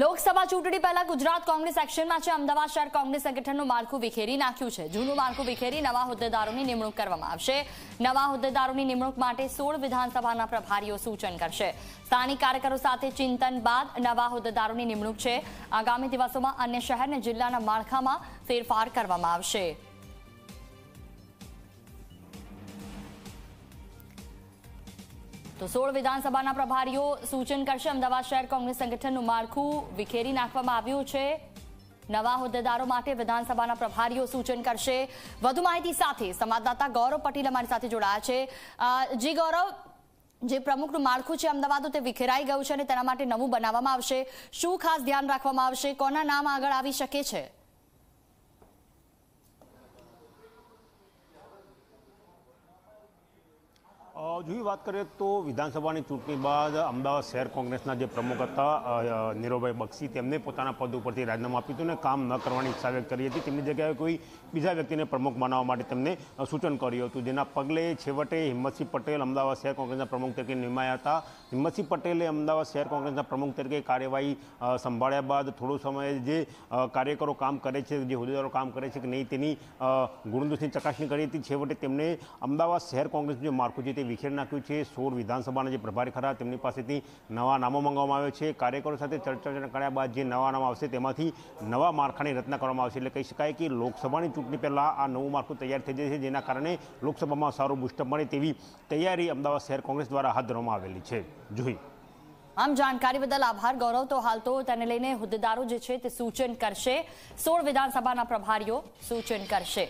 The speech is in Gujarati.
લોકસભા ચૂંટણી પહેલા ગુજરાત કોંગ્રેસ એક્શનમાં છે અમદાવાદ શહેર કોંગ્રેસ સંગઠનનું માળખું વિખેરી નાખ્યું છે જૂનું માળખું વિખેરી નવા હોદ્દેદારોની નિમણૂક કરવામાં આવશે નવા હોદ્દેદારોની નિમણૂક માટે સોળ વિધાનસભાના પ્રભારીઓ સૂચન કરશે સ્થાનિક કાર્યકરો સાથે ચિંતન બાદ નવા હોદ્દેદારોની નિમણૂક છે આગામી દિવસોમાં અન્ય શહેર અને જિલ્લાના માળખામાં ફેરફાર કરવામાં આવશે તો સોળ વિધાનસભાના પ્રભારીઓ સૂચન કરશે અમદાવાદ શહેર કોંગ્રેસ સંગઠનનું માળખું વિખેરી નાખવામાં આવ્યું છે નવા હોદ્દેદારો માટે વિધાનસભાના પ્રભારીઓ સૂચન કરશે વધુ માહિતી સાથે સંવાદદાતા ગૌરવ પટેલ અમારી સાથે જોડાયા છે જી ગૌરવ જે પ્રમુખનું માળખું છે અમદાવાદ તે વિખેરાઈ ગયું છે અને તેના માટે નવું બનાવવામાં આવશે શું ખાસ ધ્યાન રાખવામાં આવશે કોના નામ આગળ આવી શકે છે જોઈ વાત કરીએ તો વિધાનસભાની ચૂંટણી બાદ અમદાવાદ શહેર કોંગ્રેસના જે પ્રમુખ હતા નીરવભાઈ બક્ષી તેમને પોતાના પદ ઉપરથી રાજીનામું આપ્યું હતું અને કામ ન કરવાની ઈચ્છા વ્યક્ત કરી હતી તેમની જગ્યાએ કોઈ બીજા વ્યક્તિને પ્રમુખ બનાવવા માટે તેમને સૂચન કર્યું હતું જેના પગલે છેવટે હિંમતસિંહ પટેલ અમદાવાદ શહેર કોંગ્રેસના પ્રમુખ તરીકે નિમાયા હતા હિંમતસિંહ પટેલે અમદાવાદ શહેર કોંગ્રેસના પ્રમુખ તરીકે કાર્યવાહી સંભાળ્યા બાદ થોડો સમય જે કાર્યકરો કામ કરે છે જે હોદ્દેદારો કામ કરે છે કે નહીં તેની ગુણદોષની ચકાસણી કરી હતી છેવટે તેમને અમદાવાદ શહેર કોંગ્રેસનું જે માળખું છે તે વિખેર કરી નાખ્યું છે સોળ વિધાનસભાના જે પ્રભારી ખરા તેમની પાસેથી નવા નામો મંગાવવામાં આવ્યા છે કાર્યકરો સાથે ચર્ચા કર્યા બાદ જે નવા નામ આવશે તેમાંથી નવા માળખાની રચના કરવામાં આવશે એટલે કહી શકાય કે લોકસભાની ચૂંટણી પહેલાં આ નવું માળખું તૈયાર થઈ જશે જેના કારણે લોકસભામાં સારું બુસ્ટઅપ મળે તેવી તૈયારી અમદાવાદ શહેર કોંગ્રેસ દ્વારા હાથ ધરવામાં આવેલી છે જોઈ આમ જાણકારી બદલ આભાર ગૌરવ તો હાલ તો તેને લઈને હોદ્દેદારો જે છે તે સૂચન કરશે સોળ વિધાનસભાના પ્રભારીઓ સૂચન કરશે